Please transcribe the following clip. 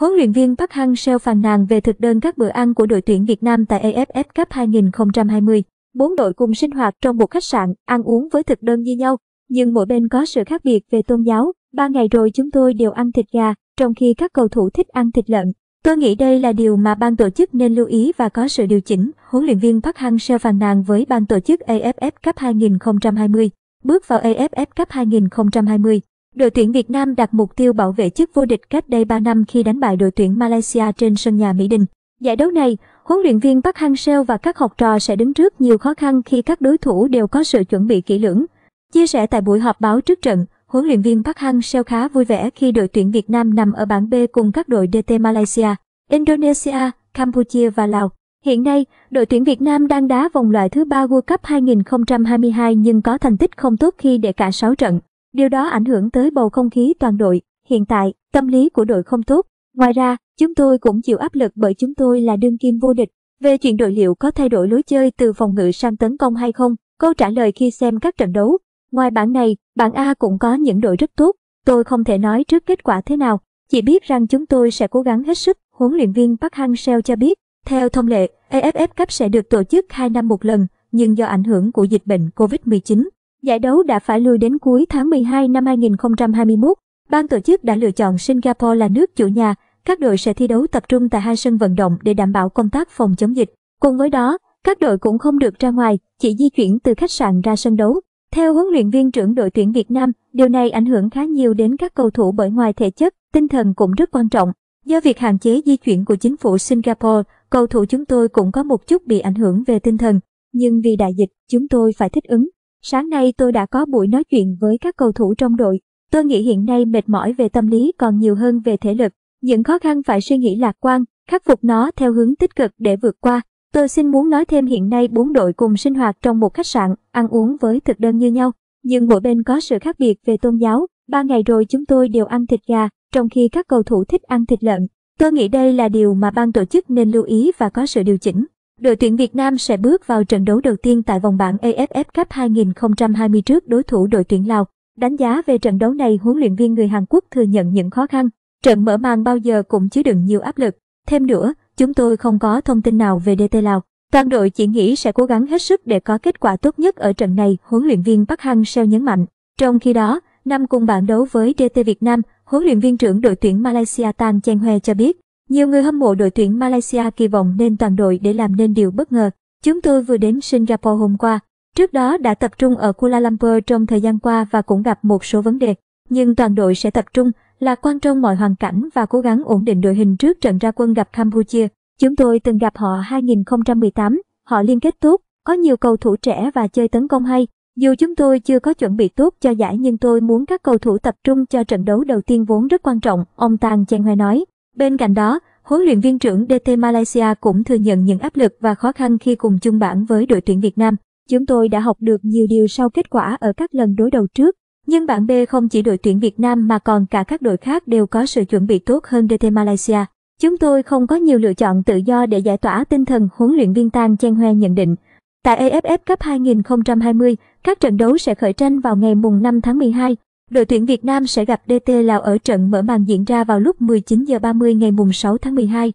Huấn luyện viên Park Hang-seo phàn nàn về thực đơn các bữa ăn của đội tuyển Việt Nam tại AFF Cup 2020. Bốn đội cùng sinh hoạt trong một khách sạn, ăn uống với thực đơn như nhau, nhưng mỗi bên có sự khác biệt về tôn giáo. Ba ngày rồi chúng tôi đều ăn thịt gà, trong khi các cầu thủ thích ăn thịt lợn. Tôi nghĩ đây là điều mà ban tổ chức nên lưu ý và có sự điều chỉnh, huấn luyện viên Park Hang-seo phàn nàn với ban tổ chức AFF Cup 2020. Bước vào AFF Cup 2020, Đội tuyển Việt Nam đặt mục tiêu bảo vệ chức vô địch cách đây 3 năm khi đánh bại đội tuyển Malaysia trên sân nhà Mỹ Đình. Giải đấu này, huấn luyện viên Park Hang-seo và các học trò sẽ đứng trước nhiều khó khăn khi các đối thủ đều có sự chuẩn bị kỹ lưỡng. Chia sẻ tại buổi họp báo trước trận, huấn luyện viên Park Hang-seo khá vui vẻ khi đội tuyển Việt Nam nằm ở bảng B cùng các đội DT Malaysia, Indonesia, Campuchia và Lào. Hiện nay, đội tuyển Việt Nam đang đá vòng loại thứ ba World Cup 2022 nhưng có thành tích không tốt khi để cả 6 trận. Điều đó ảnh hưởng tới bầu không khí toàn đội, hiện tại, tâm lý của đội không tốt. Ngoài ra, chúng tôi cũng chịu áp lực bởi chúng tôi là đương kim vô địch. Về chuyện đội liệu có thay đổi lối chơi từ phòng ngự sang tấn công hay không, câu trả lời khi xem các trận đấu. Ngoài bảng này, bảng A cũng có những đội rất tốt, tôi không thể nói trước kết quả thế nào, chỉ biết rằng chúng tôi sẽ cố gắng hết sức, huấn luyện viên Park Hang-seo cho biết. Theo thông lệ, AFF Cup sẽ được tổ chức 2 năm một lần, nhưng do ảnh hưởng của dịch bệnh COVID-19, Giải đấu đã phải lùi đến cuối tháng 12 năm 2021. Ban tổ chức đã lựa chọn Singapore là nước chủ nhà. Các đội sẽ thi đấu tập trung tại hai sân vận động để đảm bảo công tác phòng chống dịch. Cùng với đó, các đội cũng không được ra ngoài, chỉ di chuyển từ khách sạn ra sân đấu. Theo huấn luyện viên trưởng đội tuyển Việt Nam, điều này ảnh hưởng khá nhiều đến các cầu thủ bởi ngoài thể chất, tinh thần cũng rất quan trọng. Do việc hạn chế di chuyển của chính phủ Singapore, cầu thủ chúng tôi cũng có một chút bị ảnh hưởng về tinh thần. Nhưng vì đại dịch, chúng tôi phải thích ứng. Sáng nay tôi đã có buổi nói chuyện với các cầu thủ trong đội. Tôi nghĩ hiện nay mệt mỏi về tâm lý còn nhiều hơn về thể lực. Những khó khăn phải suy nghĩ lạc quan, khắc phục nó theo hướng tích cực để vượt qua. Tôi xin muốn nói thêm hiện nay bốn đội cùng sinh hoạt trong một khách sạn, ăn uống với thực đơn như nhau. Nhưng mỗi bên có sự khác biệt về tôn giáo. Ba ngày rồi chúng tôi đều ăn thịt gà, trong khi các cầu thủ thích ăn thịt lợn. Tôi nghĩ đây là điều mà ban tổ chức nên lưu ý và có sự điều chỉnh. Đội tuyển Việt Nam sẽ bước vào trận đấu đầu tiên tại vòng bảng AFF Cup 2020 trước đối thủ đội tuyển Lào. Đánh giá về trận đấu này, huấn luyện viên người Hàn Quốc thừa nhận những khó khăn. Trận mở màn bao giờ cũng chứa đựng nhiều áp lực. Thêm nữa, chúng tôi không có thông tin nào về DT Lào. Toàn đội chỉ nghĩ sẽ cố gắng hết sức để có kết quả tốt nhất ở trận này, huấn luyện viên Park Hang-seo nhấn mạnh. Trong khi đó, năm cùng bảng đấu với DT Việt Nam, huấn luyện viên trưởng đội tuyển Malaysia Tan Chen Hoe cho biết, nhiều người hâm mộ đội tuyển Malaysia kỳ vọng nên toàn đội để làm nên điều bất ngờ. Chúng tôi vừa đến Singapore hôm qua, trước đó đã tập trung ở Kuala Lumpur trong thời gian qua và cũng gặp một số vấn đề. Nhưng toàn đội sẽ tập trung, là quan trong mọi hoàn cảnh và cố gắng ổn định đội hình trước trận ra quân gặp Campuchia. Chúng tôi từng gặp họ 2018, họ liên kết tốt, có nhiều cầu thủ trẻ và chơi tấn công hay. Dù chúng tôi chưa có chuẩn bị tốt cho giải nhưng tôi muốn các cầu thủ tập trung cho trận đấu đầu tiên vốn rất quan trọng, ông Tang Chen Hue nói. Bên cạnh đó, huấn luyện viên trưởng DT Malaysia cũng thừa nhận những áp lực và khó khăn khi cùng chung bảng với đội tuyển Việt Nam. Chúng tôi đã học được nhiều điều sau kết quả ở các lần đối đầu trước. Nhưng bảng B không chỉ đội tuyển Việt Nam mà còn cả các đội khác đều có sự chuẩn bị tốt hơn DT Malaysia. Chúng tôi không có nhiều lựa chọn tự do để giải tỏa tinh thần huấn luyện viên Tang Chen Hoa nhận định. Tại AFF Cup 2020, các trận đấu sẽ khởi tranh vào ngày mùng 5 tháng 12. Đội tuyển Việt Nam sẽ gặp DT Lào ở trận mở màn diễn ra vào lúc 19 h 30 ngày 6 tháng 12.